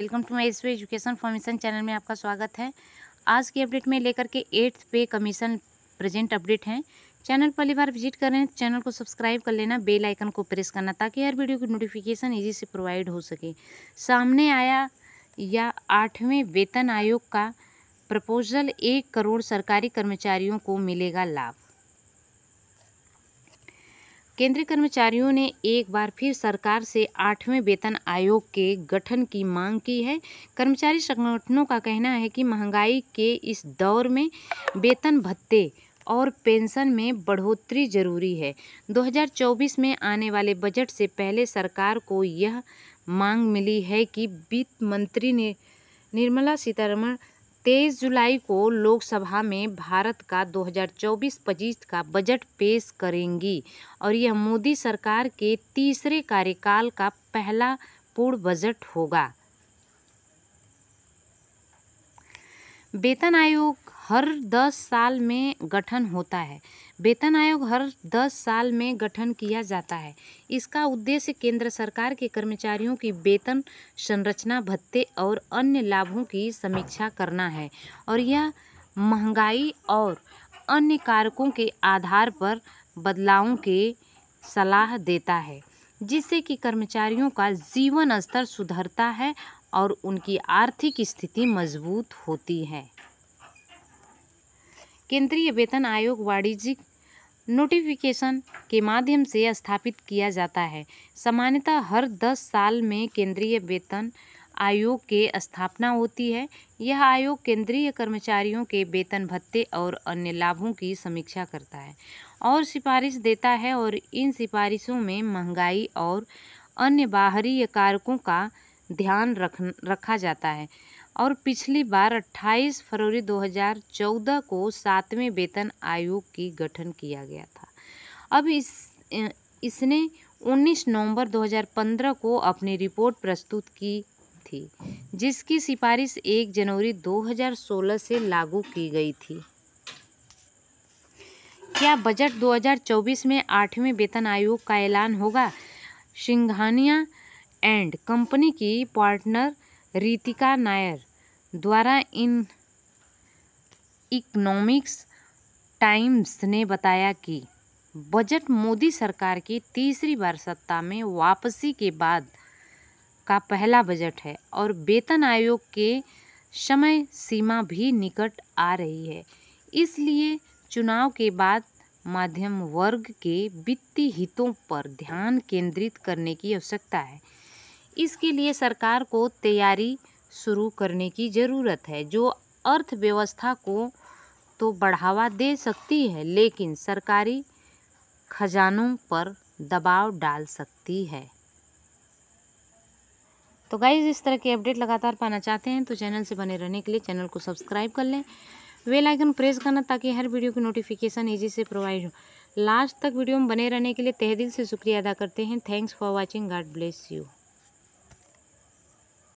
welcome to my S education formation channel में आपका स्वागत है आज की अपडेट में लेकर के eighth pay commission present update हैं चैनल पहली बार विजिट करें चैनल को सब्सक्राइब कर लेना बेल आइकन को प्रेस करना ताकि हर वीडियो की नोटिफिकेशन इजी से प्रोवाइड हो सके सामने आया या आठवें वेतन आयोग का प्रपोजल एक करोड़ सरकारी कर्मचारियों को मिलेगा लाभ केंद्रीय कर्मचारियों ने एक बार फिर सरकार से आठवें वेतन आयोग के गठन की मांग की है कर्मचारी संगठनों का कहना है कि महंगाई के इस दौर में वेतन भत्ते और पेंशन में बढ़ोतरी जरूरी है 2024 में आने वाले बजट से पहले सरकार को यह मांग मिली है कि वित्त मंत्री ने निर्मला सीतारमण तेईस जुलाई को लोकसभा में भारत का 2024-25 का बजट पेश करेंगी और यह मोदी सरकार के तीसरे कार्यकाल का पहला पूर्ण बजट होगा वेतन आयोग हर दस साल में गठन होता है वेतन आयोग हर दस साल में गठन किया जाता है इसका उद्देश्य केंद्र सरकार के कर्मचारियों की वेतन संरचना भत्ते और अन्य लाभों की समीक्षा करना है और यह महंगाई और अन्य कारकों के आधार पर बदलावों के सलाह देता है जिससे कि कर्मचारियों का जीवन स्तर सुधरता है और उनकी आर्थिक स्थिति मजबूत होती है केंद्रीय वेतन आयोग वाणिज्यिक नोटिफिकेशन के माध्यम से स्थापित किया जाता है सामान्यतः हर दस साल में केंद्रीय वेतन आयोग के स्थापना होती है यह आयोग केंद्रीय कर्मचारियों के वेतन भत्ते और अन्य लाभों की समीक्षा करता है और सिफारिश देता है और इन सिफारिशों में महंगाई और अन्य बाहरी कारकों का ध्यान रख रखा जाता है और पिछली बार 28 फरवरी 2014 को सातवें वेतन आयोग की गठन किया गया था अब इस इसने 19 नवंबर 2015 को अपनी रिपोर्ट प्रस्तुत की थी जिसकी सिफारिश 1 जनवरी 2016 से लागू की गई थी क्या बजट 2024 में आठवें वेतन आयोग का ऐलान होगा सिंघानिया एंड कंपनी की पार्टनर रितिका नायर द्वारा इन इकोनॉमिक्स टाइम्स ने बताया कि बजट मोदी सरकार की तीसरी बार सत्ता में वापसी के बाद का पहला बजट है और वेतन आयोग के समय सीमा भी निकट आ रही है इसलिए चुनाव के बाद मध्यम वर्ग के वित्तीय हितों पर ध्यान केंद्रित करने की आवश्यकता है इसके लिए सरकार को तैयारी शुरू करने की ज़रूरत है जो अर्थव्यवस्था को तो बढ़ावा दे सकती है लेकिन सरकारी खजानों पर दबाव डाल सकती है तो गाइज इस तरह के अपडेट लगातार पाना चाहते हैं तो चैनल से बने रहने के लिए चैनल को सब्सक्राइब कर लें वेल आइकन प्रेस करना ताकि हर वीडियो की नोटिफिकेशन ईजी से प्रोवाइड हो लास्ट तक वीडियो में बने रहने के लिए तहदिल से शुक्रिया अदा करते हैं thanks for watching God bless you